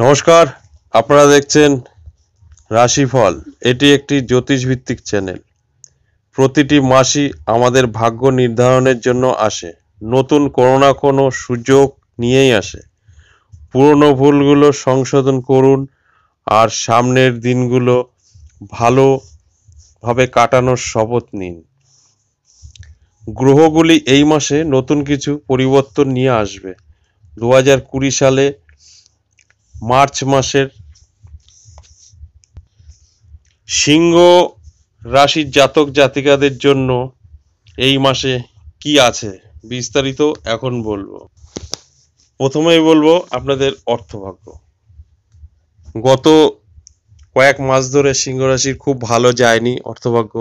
নমস্কার আপনারা দেখছেন রাশিফল এটি একটি জ্যোতিষ ভিত্তিক চ্যানেল প্রতিটি মাসই আমাদের ভাগ্য নির্ধারণের জন্য আসে নতুন কোনো না কোনো সুযোগ নিয়েই আসে পুরনো ভুলগুলো সংশোধন করুন আর সামনের দিনগুলো ভালোভাবে কাটানোর শপথ নিন গ্রহগুলি এই মাসে নতুন কিছু পরিবর্তন নিয়ে আসবে দু সালে মার্চ মাসের সিংহ রাশির জাতক জাতিকাদের জন্য এই মাসে কি আছে বিস্তারিত এখন বলবো প্রথমেই বলবো আপনাদের অর্থভাগ্য গত কয়েক মাস ধরে সিংহ রাশির খুব ভালো যায়নি অর্থভাগ্য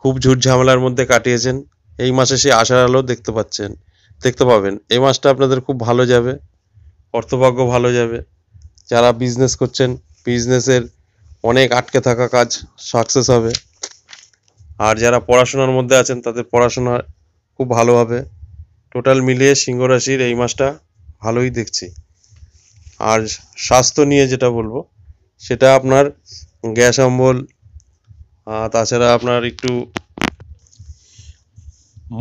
খুব ঝুট ঝামেলার মধ্যে কাটিয়েছেন এই মাসে সে আশার আলো দেখতে পাচ্ছেন দেখতে পাবেন এই মাসটা আপনাদের খুব ভালো যাবে অর্থভাগ্য ভালো যাবে যারা বিজনেস করছেন বিজনেসের অনেক আটকে থাকা কাজ সাকসেস হবে আর যারা পড়াশোনার মধ্যে আছেন তাদের পড়াশোনা খুব ভালো হবে টোটাল মিলিয়ে সিংহ রাশির এই মাসটা ভালোই দেখছি আর স্বাস্থ্য নিয়ে যেটা বলবো সেটা আপনার গ্যাস অম্বল তাছাড়া আপনার একটু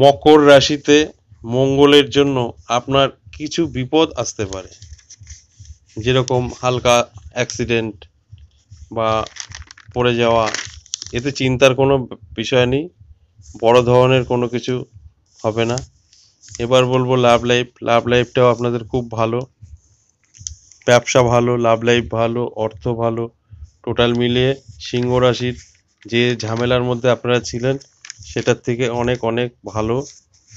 মকর রাশিতে মঙ্গলের জন্য আপনার কিছু বিপদ আসতে পারে যেরকম হালকা অ্যাক্সিডেন্ট বা পড়ে যাওয়া এতে চিন্তার কোনো বিষয় নেই বড় ধরনের কোনো কিছু হবে না এবার বলবো লাভ লাইফ লাভ লাইফটাও আপনাদের খুব ভালো ব্যবসা ভালো লাভ লাইফ ভালো অর্থ ভালো টোটাল মিলিয়ে সিংহ রাশির যে ঝামেলার মধ্যে আপনারা ছিলেন সেটার থেকে অনেক অনেক ভালো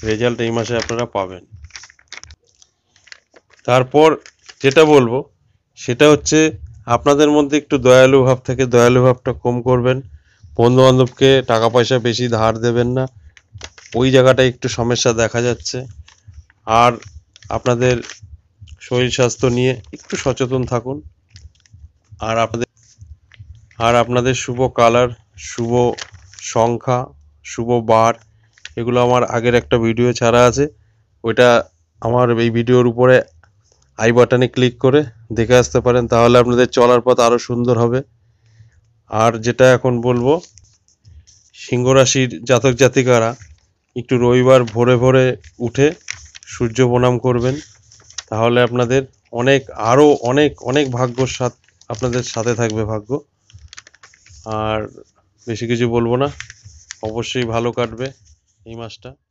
রেজাল্ট এই মাসে আপনারা পাবেন তারপর যেটা বলবো সেটা হচ্ছে আপনাদের মধ্যে একটু দয়ালু ভাব থেকে দয়ালু ভাবটা কম করবেন বন্ধু বান্ধবকে টাকা পয়সা বেশি ধার দেবেন না ওই জায়গাটা একটু সমস্যা দেখা যাচ্ছে আর আপনাদের শরীর স্বাস্থ্য নিয়ে একটু সচেতন থাকুন আর আপনাদের আর আপনাদের শুভ কালার শুভ সংখ্যা শুভ বার এগুলো আমার আগের একটা ভিডিও ছাড়া আছে ওইটা আমার এই ভিডিওর উপরে আই বাটনে ক্লিক করে দেখে আসতে পারেন তাহলে আপনাদের চলার পথ আরও সুন্দর হবে আর যেটা এখন বলবো সিংহরাশির জাতক জাতিকারা একটু রবিবার ভোরে ভোরে উঠে সূর্য প্রণাম করবেন তাহলে আপনাদের অনেক আরও অনেক অনেক ভাগ্যর সাথ আপনাদের সাথে থাকবে ভাগ্য আর বেশি কিছু বলবো না অবশ্যই ভালো কাটবে এই মাসটা